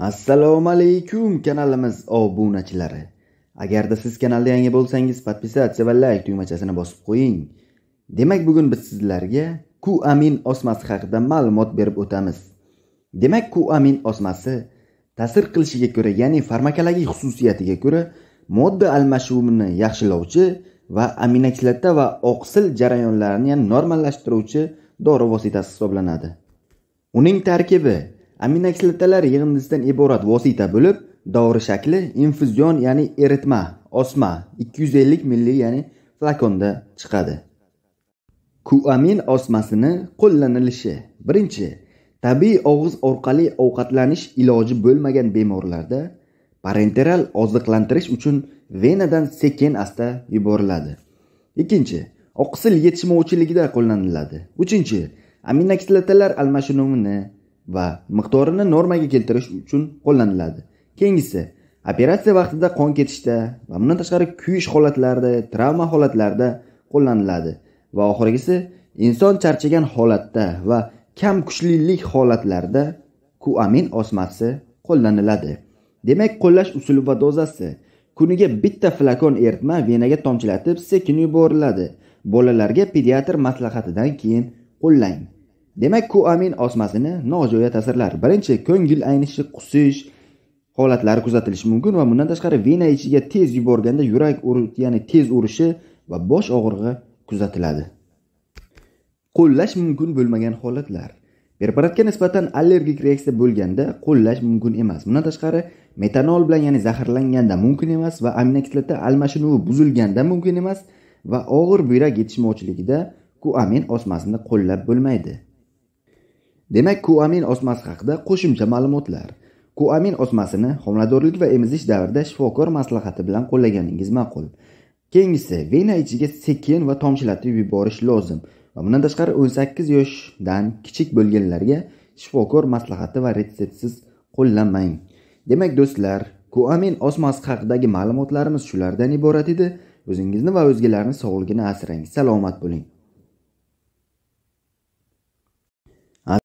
assalomu alaykum kanalimiz obunachilari agarda siz kanalda yangi bo'lsangiz подписаться va layk tugmachasini bosib qo'ying demak bugun biz sizlarga ku amin osmasi haqida ma'lumot berib o'tamiz demak ku amin osmasi ta'sir qilishiga ko'ra ya'ni farmakologik xususiyatiga ko'ra modda almashuvini yaxshilovchi va aminokislota va oqsil jarayonlarini normallashtiruvchi dori vositasi hisoblanadi uning tarkibi aminokislotalar yig'indisidan iborat vosita bo'lib dori shakli infuzion ya'ni eritma osma 250 ml ya'ni flakonda chiqadi kuamin osmasini qo'llanilishi birinchi tabiiy og'iz orqali ovqatlanish iloji bo'lmagan bemorlarda parenteral oziqlantirish uchun venadan sekin asta yuboriladi ikkinchi oqsil yetishmovchiligida qo'llaniladi uchinchi aminokislotalar almashinuvini va miqdorini normaga keltirish uchun qo'llaniladi keyingisi operatsiya vaqtida qon ketishda va bundan tashqari kuyish holatlarida travma holatlarida qo'llaniladi va oxirgisi inson charchagan holatda va kam kuchlilik holatlarida kuamin osmasi qo'llaniladi demak qo'llash usuli va dozasi kuniga bitta flakon eritma venaga tomchilatib sekin yuboriladi bolalarga pediatr maslahatidan keyin qo'llang demak koamin osmasini nojo'ya ta'sirlar birinchi ko'ngil aynishi qusish holatlari kuzatilishi mumkin va bundan tashqari vena ichiga tez yuborganda yurak ya'ni tez urishi va bosh og'rig'i kuzatiladi qo'llash mumkin bo'lmagan holatlar preparatga nisbatan allergik reaksiya bo'lganda qo'llash mumkin emas bundan tashqari metanol bilan ya'ni zaharlanganda mumkin emas va aminokislota almashinuvi buzilganda mumkin emas va og'ir buyrak yetishmovchiligida kuamin osmasini qo'llab bo'lmaydi demak kuamin osmasi haqida qo'shimcha ma'lumotlar kuamin osmasini homiladorlik va emizish davrida shifokor maslahati bilan qo'llaganingiz ma'qul keyingisi vena ichiga sekin va tomchilatib yuborish lozim va bundan tashqari 18 yoshdan kichik bo'lganlarga shifokor maslahati va retseptsiz qo'llanmang demak do'stlar kuamin osmasi haqidagi ma'lumotlarimiz shulardan iborat edi o'zingizni va o'zgalarni sog'ligini asrang salomat bo'ling